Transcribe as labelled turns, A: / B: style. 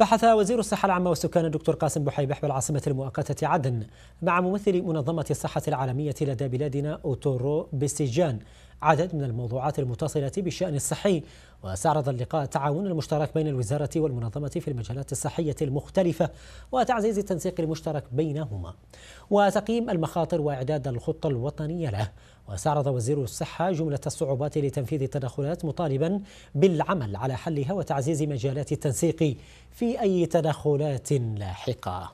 A: بحث وزير الصحة العامة والسكان الدكتور قاسم بحيبح بالعاصمة المؤقتة عدن مع ممثل منظمة الصحة العالمية لدى بلادنا أوتورو بسجان عدد من الموضوعات المتصلة بالشأن الصحي واستعرض اللقاء التعاون المشترك بين الوزارة والمنظمة في المجالات الصحية المختلفة وتعزيز التنسيق المشترك بينهما وتقييم المخاطر وإعداد الخطة الوطنية له واستعرض وزير الصحة جملة الصعوبات لتنفيذ التدخلات مطالبا بالعمل على حلها وتعزيز مجالات التنسيق في أي تدخلات لاحقة.